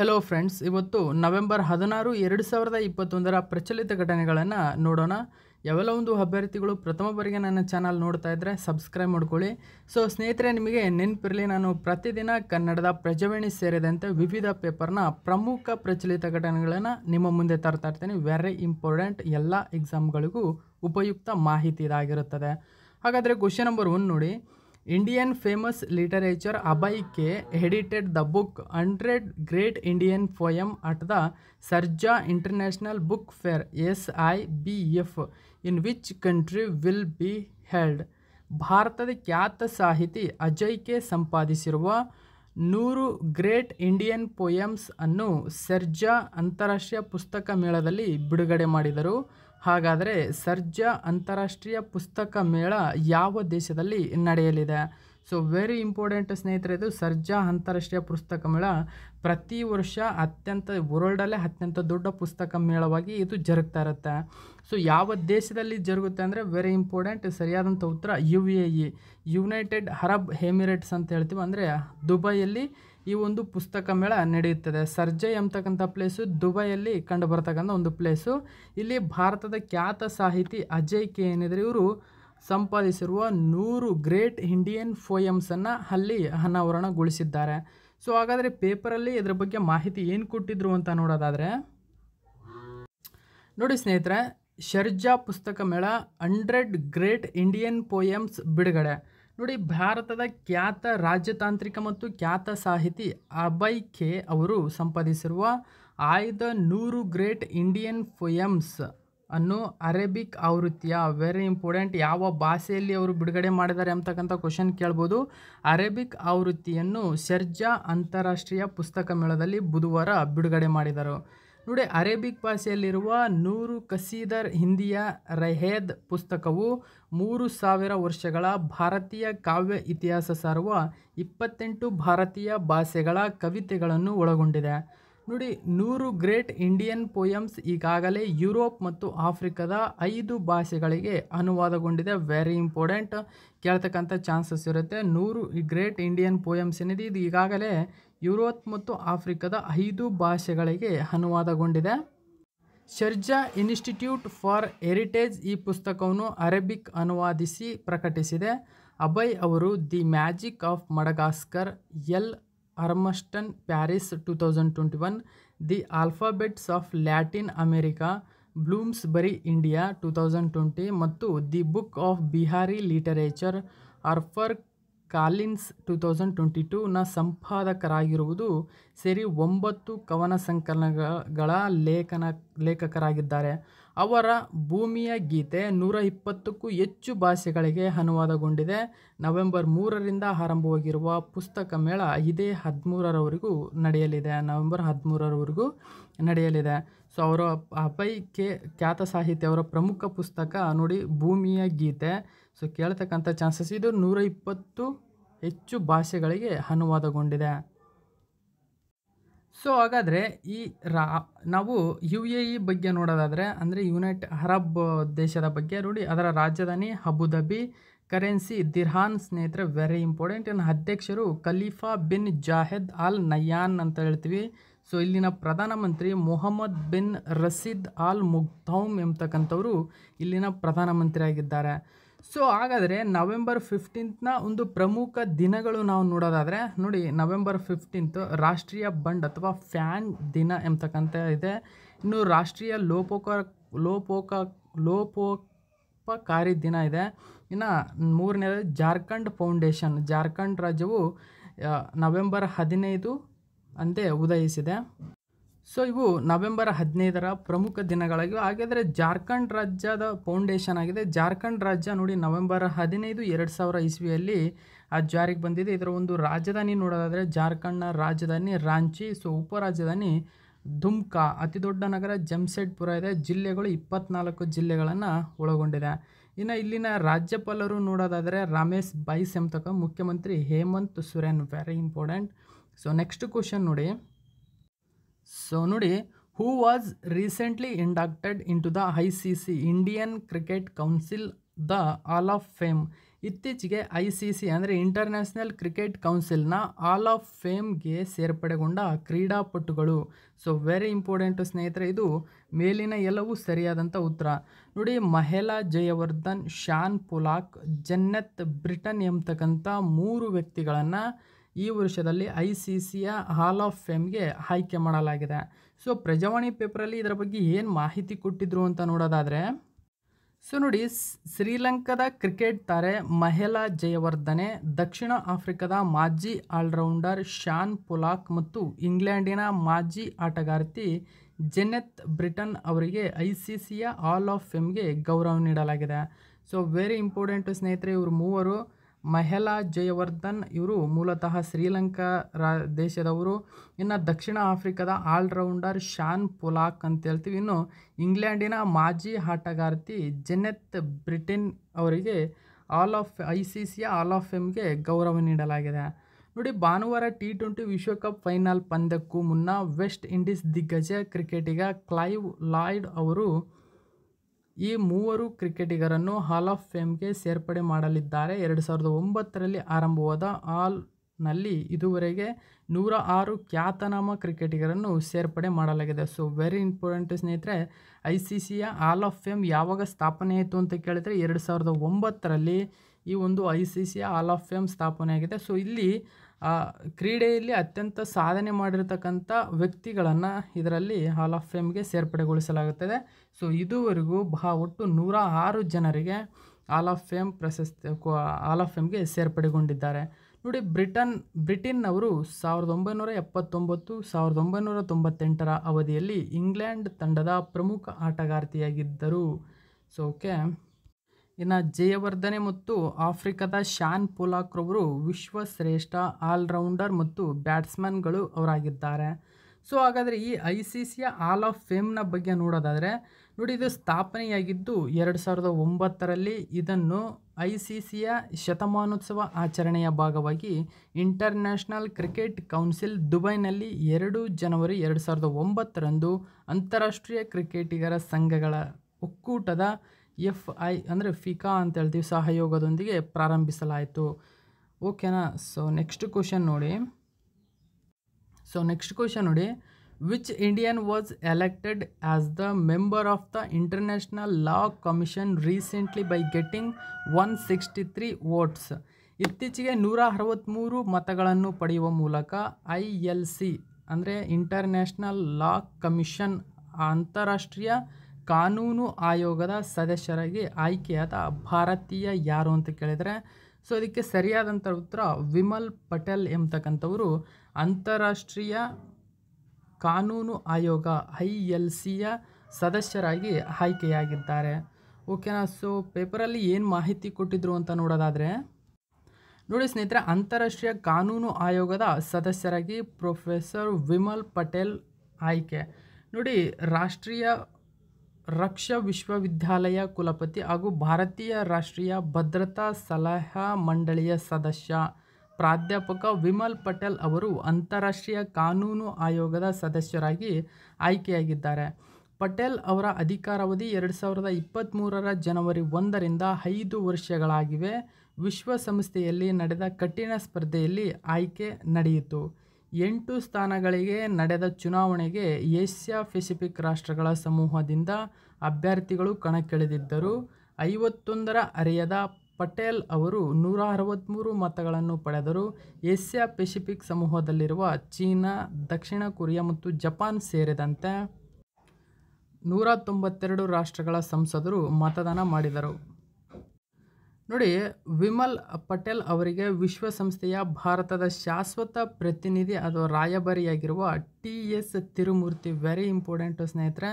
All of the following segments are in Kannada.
ಹಲೋ ಫ್ರೆಂಡ್ಸ್ ಇವತ್ತು ನವೆಂಬರ್ ಹದಿನಾರು ಎರಡು ಸಾವಿರದ ಇಪ್ಪತ್ತೊಂದರ ಪ್ರಚಲಿತ ಘಟನೆಗಳನ್ನು ನೋಡೋಣ ಯಾವೆಲ್ಲ ಒಂದು ಅಭ್ಯರ್ಥಿಗಳು ಪ್ರಥಮ ಬಾರಿಗೆ ನನ್ನ ಚಾನಲ್ ನೋಡ್ತಾ ಇದ್ದರೆ ಸಬ್ಸ್ಕ್ರೈಬ್ ಮಾಡ್ಕೊಳ್ಳಿ ಸೊ ಸ್ನೇಹಿತರೆ ನಿಮಗೆ ನೆನಪಿರಲಿ ನಾನು ಪ್ರತಿದಿನ ಕನ್ನಡದ ಪ್ರಜಾವಾಣಿ ಸೇರಿದಂತೆ ವಿವಿಧ ಪೇಪರ್ನ ಪ್ರಮುಖ ಪ್ರಚಲಿತ ಘಟನೆಗಳನ್ನು ನಿಮ್ಮ ಮುಂದೆ ತರ್ತಾ ಇರ್ತೀನಿ ವೆರಿ ಇಂಪಾರ್ಟೆಂಟ್ ಎಲ್ಲ ಎಕ್ಸಾಮ್ಗಳಿಗೂ ಉಪಯುಕ್ತ ಮಾಹಿತಿ ಇದಾಗಿರುತ್ತದೆ ಹಾಗಾದರೆ ಕ್ವಶನ್ ನಂಬರ್ ಒನ್ ನೋಡಿ Indian famous literature K edited the book hundred great Indian poem at the Sharjah international book fair S I B F in which country will be held ಭಾರತದ ಖ್ಯಾತ ಸಾಹಿತಿ ಕೆ ಸಂಪಾದಿಸಿರುವ ನೂರು ಗ್ರೇಟ್ ಇಂಡಿಯನ್ ಪೊಯಮ್ಸ್ ಅನ್ನು ಸರ್ಜಾ ಅಂತಾರಾಷ್ಟ್ರೀಯ ಪುಸ್ತಕ ಮೇಳದಲ್ಲಿ ಬಿಡುಗಡೆ ಮಾಡಿದರು ಹಾಗಾದರೆ ಸರ್ಜಾ ಅಂತಾರಾಷ್ಟ್ರೀಯ ಪುಸ್ತಕ ಮೇಳ ಯಾವ ದೇಶದಲ್ಲಿ ನಡೆಯಲಿದೆ ಸೊ ವೆರಿ ಇಂಪಾರ್ಟೆಂಟ್ ಸ್ನೇಹಿತರೆ ಇದು ಸರ್ಜಾ ಅಂತಾರಾಷ್ಟ್ರೀಯ ಪುಸ್ತಕ ಮೇಳ ಪ್ರತಿ ವರ್ಷ ಅತ್ಯಂತ ವರ್ಲ್ಡಲ್ಲೇ ಅತ್ಯಂತ ದೊಡ್ಡ ಪುಸ್ತಕ ಮೇಳವಾಗಿ ಇದು ಜರುಗ್ತಾ ಇರುತ್ತೆ ಸೊ ಯಾವ ದೇಶದಲ್ಲಿ ಜರುಗುತ್ತೆ ಅಂದರೆ ವೆರಿ ಇಂಪಾರ್ಟೆಂಟ್ ಸರಿಯಾದಂಥ ಉತ್ತರ U A E United Arab Emirates ಅಂತ ಹೇಳ್ತೀವಿ ಅಂದರೆ ದುಬೈಯಲ್ಲಿ ಈ ಒಂದು ಪುಸ್ತಕ ಮೇಳ ನಡೆಯುತ್ತದೆ ಸರ್ಜೆ ಎಂಬತಕ್ಕಂಥ ಪ್ಲೇಸು ದುಬೈಯಲ್ಲಿ ಕಂಡು ಬರ್ತಕ್ಕಂಥ ಒಂದು ಪ್ಲೇಸು ಇಲ್ಲಿ ಭಾರತದ ಖ್ಯಾತ ಸಾಹಿತಿ ಅಜಯ್ ಕೆ ಏನಿದ್ರೆ ಇವರು ಸಂಪಾದಿಸಿರುವ ನೂರು ಗ್ರೇಟ್ ಇಂಡಿಯನ್ ಫೋಯಮ್ಸನ್ನು ಅಲ್ಲಿ ಅನಾವರಣಗೊಳಿಸಿದ್ದಾರೆ ಸೊ ಹಾಗಾದರೆ ಪೇಪರಲ್ಲಿ ಇದರ ಬಗ್ಗೆ ಮಾಹಿತಿ ಏನು ಕೊಟ್ಟಿದ್ರು ಅಂತ ನೋಡೋದಾದರೆ ನೋಡಿ ಸ್ನೇಹಿತರೆ ಶರ್ಜಾ ಪುಸ್ತಕ ಮೇಳ ಹಂಡ್ರೆಡ್ ಗ್ರೇಟ್ ಇಂಡಿಯನ್ ಪೋಯಮ್ಸ್ ಬಿಡುಗಡೆ ನೋಡಿ ಭಾರತದ ಖ್ಯಾತ ರಾಜತಾಂತ್ರಿಕ ಮತ್ತು ಖ್ಯಾತ ಸಾಹಿತಿ ಅಭಯ್ ಖೆ ಅವರು ಸಂಪಾದಿಸಿರುವ ಆಯ್ದ ನೂರು ಗ್ರೇಟ್ ಇಂಡಿಯನ್ ಫೋಯಮ್ಸ್ ಅನ್ನು ಅರೇಬಿಕ್ ಆವೃತ್ತಿಯ ವೆರಿ ಇಂಪಾರ್ಟೆಂಟ್ ಯಾವ ಭಾಷೆಯಲ್ಲಿ ಅವರು ಬಿಡುಗಡೆ ಮಾಡಿದ್ದಾರೆ ಅಂತಕ್ಕಂಥ ಕ್ವಶನ್ ಕೇಳ್ಬೋದು ಅರೇಬಿಕ್ ಆವೃತ್ತಿಯನ್ನು ಸರ್ಜಾ ಅಂತಾರಾಷ್ಟ್ರೀಯ ಪುಸ್ತಕ ಮೇಳದಲ್ಲಿ ಬುಧವಾರ ಬಿಡುಗಡೆ ಮಾಡಿದರು ನೋಡಿ ಅರೇಬಿಕ್ ಭಾಷೆಯಲ್ಲಿರುವ ನೂರು ಕಸೀದರ್ ಹಿಂದಿಯ ರೆಹೇದ್ ಪುಸ್ತಕವು ಮೂರು ಸಾವಿರ ವರ್ಷಗಳ ಭಾರತೀಯ ಕಾವ್ಯ ಇತಿಹಾಸ ಸಾರುವ ಇಪ್ಪತ್ತೆಂಟು ಭಾರತೀಯ ಭಾಷೆಗಳ ಕವಿತೆಗಳನ್ನು ಒಳಗೊಂಡಿದೆ ನೋಡಿ ನೂರು ಗ್ರೇಟ್ ಇಂಡಿಯನ್ ಪೋಯಮ್ಸ್ ಈಗಾಗಲೇ ಯುರೋಪ್ ಮತ್ತು ಆಫ್ರಿಕಾದ ಐದು ಭಾಷೆಗಳಿಗೆ ಅನುವಾದಗೊಂಡಿದೆ ವೆರಿ ಇಂಪಾರ್ಟೆಂಟ್ ಕೇಳ್ತಕ್ಕಂಥ ಚಾನ್ಸಸ್ ಇರುತ್ತೆ ನೂರು ಗ್ರೇಟ್ ಇಂಡಿಯನ್ ಪೋಯಮ್ಸ್ ಏನಿದೆ ಇದು ಈಗಾಗಲೇ ಯುರೋಪ್ ಮತ್ತು ಆಫ್ರಿಕಾದ ಐದು ಭಾಷೆಗಳಿಗೆ ಅನುವಾದಗೊಂಡಿದೆ ಶರ್ಜಾ ಇನ್ಸ್ಟಿಟ್ಯೂಟ್ ಫಾರ್ ಹೆರಿಟೇಜ್ ಈ ಪುಸ್ತಕವನ್ನು ಅರೇಬಿಕ್ ಅನುವಾದಿಸಿ ಪ್ರಕಟಿಸಿದೆ ಅಭಯ್ ಅವರು the magic of Madagascar L'Harmattan Paris two thousand twenty one the alphabets of Latin America Bloomsbury India two thousand twenty ಮತ್ತು the book of Bihari literature Harper Collins two thousand twenty ಟೂನ ಸಂಪಾದಕರಾಗಿರುವುದು ಸೇರಿ ಒಂಬತ್ತು ಕವನ ಸಂಕಲನಗಳ ಲೇಖನ ಲೇಖಕರಾಗಿದ್ದಾರೆ ಅವರ ಭೂಮಿಯ ಗೀತೆ ನೂರ ಇಪ್ಪತ್ತಕ್ಕೂ ಹೆಚ್ಚು ಭಾಷೆಗಳಿಗೆ ಅನುವಾದಗೊಂಡಿದೆ ನವೆಂಬರ್ ಮೂರರಿಂದ ಆರಂಭವಾಗಿರುವ ಪುಸ್ತಕ ಮೇಳ ಇದೇ ಹದಿಮೂರರವರೆಗೂ ನಡೆಯಲಿದೆ ನವೆಂಬರ್ ಹದಿಮೂರರವರೆಗೂ ನಡೆಯಲಿದೆ ಸೊ ಅವರ ಅಪೈ ಕೆ ಖ್ಯಾತ ಸಾಹಿತ್ಯ ಅವರ ಪ್ರಮುಖ ಪುಸ್ತಕ ನೋಡಿ ಭೂಮಿಯ ಗೀತೆ ಸೊ ಕೇಳ್ತಕ್ಕಂಥ ಚಾನ್ಸಸ್ ಇದು ನೂರ ಇಪ್ಪತ್ತು ಹೆಚ್ಚು ಭಾಷೆಗಳಿಗೆ ಅನುವಾದಗೊಂಡಿದೆ ಸೊ ಹಾಗಾದರೆ ಈ ರಾ ನಾವು ಯು ಎ ಇ ಬಗ್ಗೆ ನೋಡೋದಾದರೆ ಅಂದರೆ ಯುನೈಟ್ ಅರಬ್ ದೇಶದ ಬಗ್ಗೆ ನೋಡಿ ಅದರ ರಾಜಧಾನಿ ಅಬುಧಾಬಿ ಕರೆನ್ಸಿ ದಿರ್ಹಾನ್ ಸ್ನೇಹಿತರೆ ವೆರಿ ಇಂಪಾರ್ಟೆಂಟ್ ಇನ್ನು ಅಧ್ಯಕ್ಷರು ಖಲೀಫಾ ಬಿನ್ ಜಾಹೆದ್ ಅಲ್ ನಯಾನ್ ಅಂತ ಹೇಳ್ತೀವಿ ಸೊ ಇಲ್ಲಿನ ಪ್ರಧಾನಮಂತ್ರಿ ಮೊಹಮ್ಮದ್ ಬಿನ್ ರಸೀದ್ ಅಲ್ ಮುಗ್ತೌಮ್ ಎಂಬತಕ್ಕಂಥವರು ಇಲ್ಲಿನ ಪ್ರಧಾನಮಂತ್ರಿ ಆಗಿದ್ದಾರೆ ಸೊ ಹಾಗಾದರೆ ನವೆಂಬರ್ ಫಿಫ್ಟೀನ್ತ್ನ ಒಂದು ಪ್ರಮುಖ ದಿನಗಳು ನಾವು ನೋಡೋದಾದರೆ ನೋಡಿ ನವೆಂಬರ್ ಫಿಫ್ಟೀನ್ತ್ ರಾಷ್ಟ್ರೀಯ ಬಂಡ್ ಅಥವಾ ಫ್ಯಾನ್ ದಿನ ಎಂಬತಕ್ಕಂಥ ಇದೆ ಇನ್ನು ರಾಷ್ಟ್ರೀಯ ಲೋಪೋಕ ಲೋಪೋಕ ಲೋಪೋಪಕಾರಿ ದಿನ ಇದೆ ಇನ್ನು ಮೂರನೇದು ಜಾರ್ಖಂಡ್ ಫೌಂಡೇಶನ್ ಜಾರ್ಖಂಡ್ ರಾಜ್ಯವು ನವೆಂಬರ್ ಹದಿನೈದು ಅಂತೆ ಉದಯಿಸಿದೆ ಸೊ ಇವು ನವೆಂಬರ್ ಹದಿನೈದರ ಪ್ರಮುಖ ದಿನಗಳಾಗಿವೆ ಹಾಗಾದರೆ ಜಾರ್ಖಂಡ್ ರಾಜ್ಯದ ಫೌಂಡೇಶನ್ ಆಗಿದೆ ಜಾರ್ಖಂಡ್ ರಾಜ್ಯ ನೋಡಿ ನವೆಂಬರ್ ಹದಿನೈದು ಎರಡು ಸಾವಿರ ಇಸ್ವಿಯಲ್ಲಿ ಆ ಜಾರಿಗೆ ಬಂದಿದೆ ಇದರ ಒಂದು ರಾಜಧಾನಿ ನೋಡೋದಾದರೆ ಜಾರ್ಖಂಡ್ನ ರಾಜಧಾನಿ ರಾಂಚಿ ಸೊ ಉಪರಾಜಧಾನಿ ದುಮ್ಕಾ ಅತಿ ದೊಡ್ಡ ನಗರ ಜಮ್ಸೆಡ್ಪುರ ಇದೆ ಜಿಲ್ಲೆಗಳು ಇಪ್ಪತ್ನಾಲ್ಕು ಜಿಲ್ಲೆಗಳನ್ನು ಒಳಗೊಂಡಿದೆ ಇನ್ನು ಇಲ್ಲಿನ ರಾಜ್ಯಪಾಲರು ನೋಡೋದಾದರೆ ರಮೇಶ್ ಬೈಸ್ ಎಂಬತಕ್ಕ ಮುಖ್ಯಮಂತ್ರಿ Hemant Soren very important so next question ನೋಡಿ ಸೊ ನೋಡಿ who was recently inducted in to the I C C Indian cricket council the hall of fame ಇತ್ತೀಚೆಗೆ ಐ ಸಿ ಸಿ ಅಂದರೆ ಇಂಟರ್ನ್ಯಾಷನಲ್ ಕ್ರಿಕೆಟ್ ಕೌನ್ಸಿಲ್ನ ಆಲ್ ಆಫ್ ಫೇಮ್ಗೆ ಸೇರ್ಪಡೆಗೊಂಡ ಕ್ರೀಡಾಪಟುಗಳು ಸೊ ವೆರಿ ಇಂಪಾರ್ಟೆಂಟು ಸ್ನೇಹಿತರೆ ಇದು ಮೇಲಿನ ಎಲ್ಲವೂ ಸರಿಯಾದಂಥ ಉತ್ತರ ನೋಡಿ Mahela Jayawardene Shaun Pollock Janette Brittin ಎಂಬತಕ್ಕಂಥ ಮೂರು ವ್ಯಕ್ತಿಗಳನ್ನು ಈ ವರ್ಷದಲ್ಲಿ ಐ ಸಿ ಸಿಯ ಹಾಲ್ ಆಫ್ ಫೇಮ್ಗೆ ಆಯ್ಕೆ ಮಾಡಲಾಗಿದೆ ಸೊ ಪ್ರಜಾವಾಣಿ ಪೇಪರಲ್ಲಿ ಇದರ ಬಗ್ಗೆ ಏನು ಮಾಹಿತಿ ಕೊಟ್ಟಿದ್ರು ಅಂತ ನೋಡೋದಾದರೆ ಸೊ ನೋಡಿ ಶ್ರೀಲಂಕಾದ ಕ್ರಿಕೆಟ್ ತಾರೆ ಮಹಿಲಾ ಜಯವರ್ಧನೆ ದಕ್ಷಿಣ ಆಫ್ರಿಕಾದ ಮಾಜಿ ಆಲ್ರೌಂಡರ್ ಶಾನ್ ಪುಲಾಕ್ ಮತ್ತು ಇಂಗ್ಲೆಂಡಿನ ಮಾಜಿ ಆಟಗಾರ್ತಿ ಜೆನೆತ್ ಬ್ರಿಟನ್ ಅವರಿಗೆ ಐ ಸಿ ಸಿಯ ಆಲ್ ಆಫ್ ಫೇಮ್ಗೆ ಗೌರವ ನೀಡಲಾಗಿದೆ ಸೊ ವೆರಿ ಇಂಪಾರ್ಟೆಂಟು ಸ್ನೇಹಿತರೆ ಇವರು ಮೂವರು ಮಹೆಲಾ ಜಯವರ್ಧನ್ ಇವರು ಮೂಲತಃ ಶ್ರೀಲಂಕಾ ರಾ ದೇಶದವರು ಇನ್ನು ದಕ್ಷಿಣ ಆಫ್ರಿಕಾದ ಆಲ್ರೌಂಡರ್ ಶಾನ್ ಪೊಲಾಕ್ ಅಂತ ಹೇಳ್ತೀವಿ ಇನ್ನು ಇಂಗ್ಲೆಂಡಿನ ಮಾಜಿ ಆಟಗಾರ್ತಿ ಜೆನೆತ್ ಬ್ರಿಟಿನ್ ಅವರಿಗೆ hall of I C C hall of ಎಮ್ಗೆ ಗೌರವ ನೀಡಲಾಗಿದೆ ನೋಡಿ ಭಾನುವಾರ ಟಿ ಟ್ವೆಂಟಿ ವಿಶ್ವಕಪ್ ಫೈನಲ್ ಪಂದ್ಯಕ್ಕೂ ಮುನ್ನ ವೆಸ್ಟ್ ಇಂಡೀಸ್ ದಿಗ್ಗಜ ಕ್ರಿಕೆಟಿಗ ಕ್ಲೈವ್ ಲಾಯ್ಡ್ ಅವರು ಈ ಮೂವರು ಕ್ರಿಕೆಟಿಗರನ್ನು ಹಾಲ್ ಆಫ್ ಫೇಮ್ಗೆ ಸೇರ್ಪಡೆ ಮಾಡಲಿದ್ದಾರೆ ಎರಡು ಸಾವಿರದ ಒಂಬತ್ತರಲ್ಲಿ ಆರಂಭವಾದ ಹಾಲ್ನಲ್ಲಿ ಇದುವರೆಗೆ ನೂರ ಆರು ಖ್ಯಾತನಾಮ ಕ್ರಿಕೆಟಿಗರನ್ನು ಸೇರ್ಪಡೆ ಮಾಡಲಾಗಿದೆ ಸೊ ವೆರಿ ಇಂಪಾರ್ಟೆಂಟ್ ಸ್ನೇಹಿತರೆ ಐ ಸಿ ಸಿಯ ಹಾಲ್ ಆಫ್ ಫೇಮ್ ಯಾವಾಗ ಸ್ಥಾಪನೆ ಆಯಿತು ಅಂತ ಕೇಳಿದರೆ ಎರಡು ಸಾವಿರದ ಒಂಬತ್ತರಲ್ಲಿ ಈ ಒಂದು I C C hall of fame ಸ್ಥಾಪನೆಯಾಗಿದೆ ಸೊ ಇಲ್ಲಿ ಕ್ರೀಡೆಯಲ್ಲಿ ಅತ್ಯಂತ ಸಾಧನೆ ಮಾಡಿರತಕ್ಕಂಥ ವ್ಯಕ್ತಿಗಳನ್ನು ಇದರಲ್ಲಿ ಹಾಲ್ ಆಫ್ ಫೇಮ್ಗೆ ಸೇರ್ಪಡೆಗೊಳಿಸಲಾಗುತ್ತದೆ ಸೊ ಇದುವರೆಗೂ ಬಹ ಒಟ್ಟು ನೂರ ಆರು ಜನರಿಗೆ ಆಲ್ ಆಫ್ ಫೇಮ್ ಪ್ರಶಸ್ತಿ ಆಲ್ ಆಫ್ ಫೇಮ್ಗೆ ಸೇರ್ಪಡೆಗೊಂಡಿದ್ದಾರೆ ನೋಡಿ ಬ್ರಿಟನ್ ಬ್ರಿಟಿನ್ನವರು ಸಾವಿರದ ಒಂಬೈನೂರ ಎಪ್ಪತ್ತೊಂಬತ್ತು ಸಾವಿರದ ಒಂಬೈನೂರ ತೊಂಬತ್ತೆಂಟರ ಅವಧಿಯಲ್ಲಿ ಇಂಗ್ಲೆಂಡ್ ತಂಡದ ಪ್ರಮುಖ ಆಟಗಾರ್ತಿಯಾಗಿದ್ದರು ಸೊ ಓಕೆ ಇನ್ನು ಜಯವರ್ಧನೆ ಮತ್ತು ಆಫ್ರಿಕಾದ ಶಾನ್ ಪೋಲಾಕ್ರವರು ವಿಶ್ವಶ್ರೇಷ್ಠ ಆಲ್ರೌಂಡರ್ ಮತ್ತು ಬ್ಯಾಟ್ಸ್ಮನ್ಗಳು ಅವರಾಗಿದ್ದಾರೆ ಸೊ ಹಾಗಾದರೆ ಈ ಐ ಸಿ ಸಿಯ ಆಲ್ ಆಫ್ ಫೇಮ್ನ ಬಗ್ಗೆ ನೋಡೋದಾದರೆ ನೋಡಿ ಇದು ಸ್ಥಾಪನೆಯಾಗಿದ್ದು ಎರಡು ಸಾವಿರದ ಒಂಬತ್ತರಲ್ಲಿ ಇದನ್ನು ಐ ಸಿ ಸಿಯ ಶತಮಾನೋತ್ಸವ ಆಚರಣೆಯ ಭಾಗವಾಗಿ ಇಂಟರ್ನ್ಯಾಷನಲ್ ಕ್ರಿಕೆಟ್ ಕೌನ್ಸಿಲ್ ದುಬೈನಲ್ಲಿ ಎರಡು ಜನವರಿ ಎರಡು ಸಾವಿರದ ಒಂಬತ್ತರಂದು ಅಂತಾರಾಷ್ಟ್ರೀಯ ಕ್ರಿಕೆಟಿಗರ ಸಂಘಗಳ ಒಕ್ಕೂಟದ ಎಫ್ ಐ ಅಂದರೆ ಫಿಕಾ ಅಂತ ಹೇಳ್ತೀವಿ ಸಹಯೋಗದೊಂದಿಗೆ ಪ್ರಾರಂಭಿಸಲಾಯಿತು ಓಕೆನಾ ಸೊ ನೆಕ್ಸ್ಟ್ ಕ್ವಶನ್ ನೋಡಿ ಸೊ ನೆಕ್ಸ್ಟ್ ಕ್ವಶನ್ ನೋಡಿ which Indian was elected as the member of the international law commission recently by getting one sixty three votes ಇತ್ತೀಚೆಗೆ ನೂರ ಅರವತ್ತ್ಮೂರು ಮತಗಳನ್ನು ಪಡೆಯುವ ಮೂಲಕ ಐ ಎಲ್ ಸಿ ಅಂದರೆ ಇಂಟರ್ನ್ಯಾಷನಲ್ ಲಾ ಕಮಿಷನ್ ಅಂತಾರಾಷ್ಟ್ರೀಯ ಕಾನೂನು ಆಯೋಗದ ಸದಸ್ಯರಾಗಿ ಆಯ್ಕೆಯಾದ ಭಾರತೀಯ ಯಾರು ಅಂತ ಕೇಳಿದರೆ ಸೊ ಅದಕ್ಕೆ ಸರಿಯಾದಂಥ ಉತ್ತರ ವಿಮಲ್ ಪಟೇಲ್ ಎಂಬತಕ್ಕಂಥವರು ಅಂತಾರಾಷ್ಟ್ರೀಯ ಕಾನೂನು ಆಯೋಗ ಐ ಎಲ್ ಸಿಯ ಸದಸ್ಯರಾಗಿ ಆಯ್ಕೆಯಾಗಿದ್ದಾರೆ ಓಕೆನಾ ಸೊ ಪೇಪರಲ್ಲಿ ಏನು ಮಾಹಿತಿ ಕೊಟ್ಟಿದ್ರು ಅಂತ ನೋಡೋದಾದರೆ ನೋಡಿ ಸ್ನೇಹಿತರೆ ಅಂತಾರಾಷ್ಟ್ರೀಯ ಕಾನೂನು ಆಯೋಗದ ಸದಸ್ಯರಾಗಿ ಪ್ರೊಫೆಸರ್ ವಿಮಲ್ ಪಟೇಲ್ ಆಯ್ಕೆ ನೋಡಿ ರಾಷ್ಟ್ರೀಯ ರಕ್ಷಾ ವಿಶ್ವವಿದ್ಯಾಲಯ ಕುಲಪತಿ ಹಾಗೂ ಭಾರತೀಯ ರಾಷ್ಟ್ರೀಯ ಭದ್ರತಾ ಸಲಹಾ ಮಂಡಳಿಯ ಸದಸ್ಯ ಪ್ರಾಧ್ಯಾಪಕ ವಿಮಲ್ ಪಟೇಲ್ ಅವರು ಅಂತಾರಾಷ್ಟ್ರೀಯ ಕಾನೂನು ಆಯೋಗದ ಸದಸ್ಯರಾಗಿ ಆಯ್ಕೆಯಾಗಿದ್ದಾರೆ ಪಟೇಲ್ ಅವರ ಅಧಿಕಾರಾವಧಿ ಎರಡು ಸಾವಿರದ ಇಪ್ಪತ್ತ್ಮೂರರ ಜನವರಿ ಒಂದರಿಂದ ಐದು ವರ್ಷಗಳಾಗಿವೆ ವಿಶ್ವಸಂಸ್ಥೆಯಲ್ಲಿ ನಡೆದ ಕಠಿಣ ಸ್ಪರ್ಧೆಯಲ್ಲಿ ಆಯ್ಕೆ ನಡೆಯಿತು ಎಂಟು ಸ್ಥಾನಗಳಿಗೆ ನಡೆದ ಚುನಾವಣೆಗೆ ಏಷ್ಯಾ ಪೆಸಿಫಿಕ್ ರಾಷ್ಟ್ರಗಳ ಸಮೂಹದಿಂದ ಅಭ್ಯರ್ಥಿಗಳು ಕಣಕ್ಕಿಳಿದಿದ್ದರು ಐವತ್ತೊಂದರ ಅರಿಯದ ಪಟೇಲ್ ಅವರು ನೂರ ಅರವತ್ತ್ಮೂರು ಮತಗಳನ್ನು ಪಡೆದರು ಏಷ್ಯಾ ಪೆಸಿಫಿಕ್ ಸಮೂಹದಲ್ಲಿರುವ ಚೀನಾ ದಕ್ಷಿಣ ಕೊರಿಯಾ ಮತ್ತು ಜಪಾನ್ ಸೇರಿದಂತೆ ನೂರ ತೊಂಬತ್ತೆರಡು ರಾಷ್ಟ್ರಗಳ ಸಂಸದರು ಮತದಾನ ಮಾಡಿದರು ನೋಡಿ ವಿಮಲ್ ಪಟೇಲ್ ಅವರಿಗೆ ವಿಶ್ವಸಂಸ್ಥೆಯ ಭಾರತದ ಶಾಶ್ವತ ಪ್ರತಿನಿಧಿ ಅಥವಾ ರಾಯಭಾರಿಯಾಗಿರುವ T S Tirumurti very important ಸ್ನೇಹಿತರೆ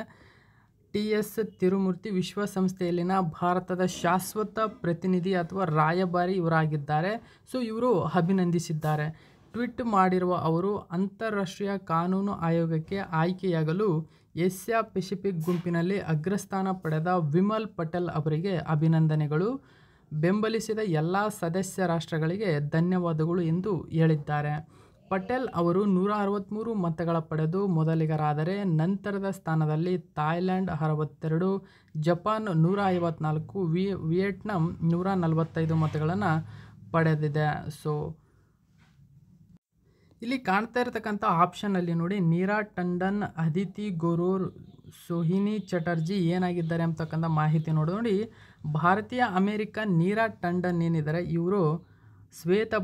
ಟಿ ಎಸ್ ತಿರುಮೂರ್ತಿ ವಿಶ್ವಸಂಸ್ಥೆಯಲ್ಲಿನ ಭಾರತದ ಶಾಶ್ವತ ಪ್ರತಿನಿಧಿ ಅಥವಾ ರಾಯಭಾರಿ ಇವರಾಗಿದ್ದಾರೆ ಸೊ ಇವರು ಅಭಿನಂದಿಸಿದ್ದಾರೆ ಟ್ವೀಟ್ ಮಾಡಿರುವ ಅವರು ಅಂತಾರಾಷ್ಟ್ರೀಯ ಕಾನೂನು ಆಯೋಗಕ್ಕೆ ಆಯ್ಕೆಯಾಗಲು ಏಷ್ಯಾ ಪೆಸಿಫಿಕ್ ಗುಂಪಿನಲ್ಲಿ ಅಗ್ರಸ್ಥಾನ ಪಡೆದ ವಿಮಲ್ ಪಟೇಲ್ ಅವರಿಗೆ ಅಭಿನಂದನೆಗಳು ಬೆಂಬಲಿಸಿದ ಎಲ್ಲ ಸದಸ್ಯ ರಾಷ್ಟ್ರಗಳಿಗೆ ಧನ್ಯವಾದಗಳು ಎಂದು ಹೇಳಿದ್ದಾರೆ ಪಟೇಲ್ ಅವರು ನೂರ ಅರವತ್ತ್ಮೂರು ಮತಗಳ ಪಡೆದು ಮೊದಲಿಗರಾದರೆ ನಂತರದ ಸ್ಥಾನದಲ್ಲಿ ಥಾಯ್ಲೆಂಡ್ ಅರವತ್ತೆರಡು ಜಪಾನ್ ನೂರ ಐವತ್ನಾಲ್ಕು ವಿ ವಿಯೆಟ್ನಾಂ ನೂರ ನಲವತ್ತೈದು ಮತಗಳನ್ನು ಪಡೆದಿದೆ ಸೊ ಇಲ್ಲಿ ಕಾಣ್ತಾ ಇರತಕ್ಕಂಥ ಆಪ್ಷನಲ್ಲಿ ನೋಡಿ ನೀರಾ ಟಂಡನ್ ಅದಿತಿ ಗೊರೂರ್ ಸೋಹಿನಿ ಚಟರ್ಜಿ ಏನಾಗಿದ್ದಾರೆ ಅಂತಕ್ಕಂಥ ಮಾಹಿತಿ ನೋಡಿ ನೋಡಿ ಭಾರತೀಯ ಅಮೇರಿಕನ್ ನೀರ ಟಂಡನ್ ಏನಿದ್ದಾರೆ ಇವರು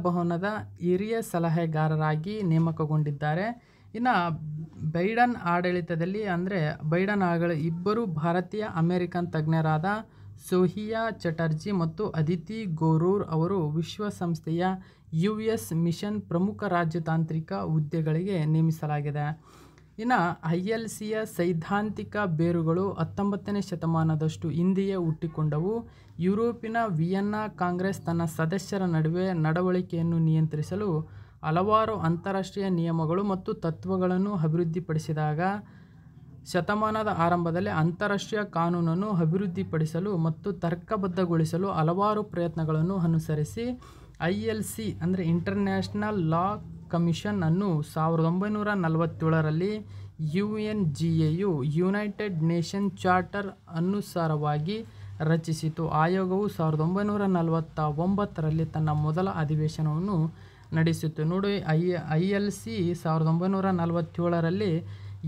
ಭವನದ ಹಿರಿಯ ಸಲಹೆಗಾರರಾಗಿ ನೇಮಕಗೊಂಡಿದ್ದಾರೆ ಇನ್ನು ಬೈಡನ್ ಆಡಳಿತದಲ್ಲಿ ಅಂದರೆ ಬೈಡನ್ ಆಗಳ ಇಬ್ಬರು ಭಾರತೀಯ ಅಮೇರಿಕನ್ ತಜ್ಞರಾದ ಸೋಹಿಯಾ ಚಟರ್ಜಿ ಮತ್ತು ಅದಿತಿ ಗೋರೂರ್ ಅವರು ವಿಶ್ವಸಂಸ್ಥೆಯ ಯು ಎಸ್ ಮಿಷನ್ ಪ್ರಮುಖ ರಾಜತಾಂತ್ರಿಕ ಹುದ್ದೆಗಳಿಗೆ ನೇಮಿಸಲಾಗಿದೆ ಇನ್ನು ಐ ಎಲ್ ಸಿಯ ಸೈದ್ಧಾಂತಿಕ ಬೇರುಗಳು ಹತ್ತೊಂಬತ್ತನೇ ಶತಮಾನದಷ್ಟು ಹಿಂದೆಯೇ ಹುಟ್ಟಿಕೊಂಡವು ಯುರೋಪಿನ ವಿಯೆನ್ನಾ ಕಾಂಗ್ರೆಸ್ ತನ್ನ ಸದಸ್ಯರ ನಡುವೆ ನಡವಳಿಕೆಯನ್ನು ನಿಯಂತ್ರಿಸಲು ಹಲವಾರು ಅಂತಾರಾಷ್ಟ್ರೀಯ ನಿಯಮಗಳು ಮತ್ತು ತತ್ವಗಳನ್ನು ಅಭಿವೃದ್ಧಿಪಡಿಸಿದಾಗ ಶತಮಾನದ ಆರಂಭದಲ್ಲಿ ಅಂತಾರಾಷ್ಟ್ರೀಯ ಕಾನೂನನ್ನು ಅಭಿವೃದ್ಧಿಪಡಿಸಲು ಮತ್ತು ತರ್ಕಬದ್ಧಗೊಳಿಸಲು ಹಲವಾರು ಪ್ರಯತ್ನಗಳನ್ನು ಅನುಸರಿಸಿ ಐ ಎಲ್ ಸಿ ಅಂದರೆ ಇಂಟರ್ನ್ಯಾಷನಲ್ ಲಾ ಕಮಿಷನ್ ಅನ್ನು ಸಾವಿರದ ಒಂಬೈನೂರ ನಲವತ್ತೇಳರಲ್ಲಿ U N G A United Nation charter ಅನುಸಾರವಾಗಿ ರಚಿಸಿತು ಆಯೋಗವು ಸಾವಿರದ ಒಂಬೈನೂರ ನಲವತ್ತ ಒಂಬತ್ತರಲ್ಲಿ ತನ್ನ ಮೊದಲ ಅಧಿವೇಶನವನ್ನು ನಡೆಸಿತು ನೋಡಿ ಐ ಐ ಎಲ್ ಸಿ ಸಾವಿರದ ಒಂಬೈನೂರ ನಲವತ್ತೇಳರಲ್ಲಿ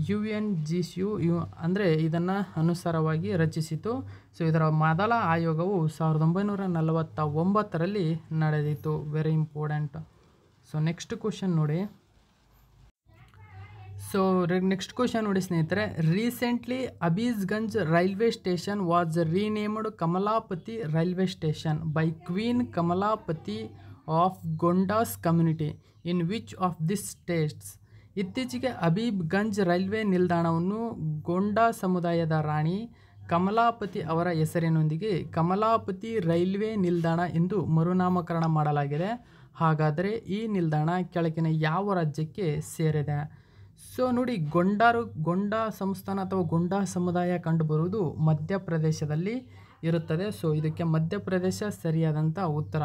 U N G C U U ಅಂದರೆ ಇದನ್ನು ಅನುಸಾರವಾಗಿ ರಚಿಸಿತು ಸೊ ಇದರ ಮೊದಲ ಆಯೋಗವು ಸಾವಿರದ ಒಂಬೈನೂರ ನಲವತ್ತ ಒಂಬತ್ತರಲ್ಲಿ ನಡೆದಿತ್ತು very important so next question ನೋಡಿ ಸೊ ನೆಕ್ಸ್ಟ್ ಕ್ವಶನ್ ನೋಡಿ ಸ್ನೇಹಿತರೆ recently Habibganj railway station was renamed Kamalapati railway station by queen Kamalapati of Gonds community in which of this states ಇತ್ತೀಚೆಗೆ ಅಬೀಬ್ಗಂಜ್ ರೈಲ್ವೆ ನಿಲ್ದಾಣವನ್ನು ಗೊಂಡಾ ಸಮುದಾಯದ ರಾಣಿ ಕಮಲಾಪತಿ ಅವರ ಹೆಸರಿನೊಂದಿಗೆ ಕಮಲಾಪತಿ ರೈಲ್ವೆ ನಿಲ್ದಾಣ ಎಂದು ಮರುನಾಮಕರಣ ಮಾಡಲಾಗಿದೆ ಹಾಗಾದರೆ ಈ ನಿಲ್ದಾಣ ಕೆಳಗಿನ ಯಾವ ರಾಜ್ಯಕ್ಕೆ ಸೇರಿದೆ ಸೊ ನೋಡಿ ಗೊಂಡಾರು ಗೊಂಡಾ ಸಂಸ್ಥಾನ ಅಥವಾ ಗೊಂಡಾ ಸಮುದಾಯ ಕಂಡುಬರುವುದು ಮಧ್ಯಪ್ರದೇಶದಲ್ಲಿ ಇರುತ್ತದೆ ಸೊ ಇದಕ್ಕೆ ಮಧ್ಯಪ್ರದೇಶ ಸರಿಯಾದಂಥ ಉತ್ತರ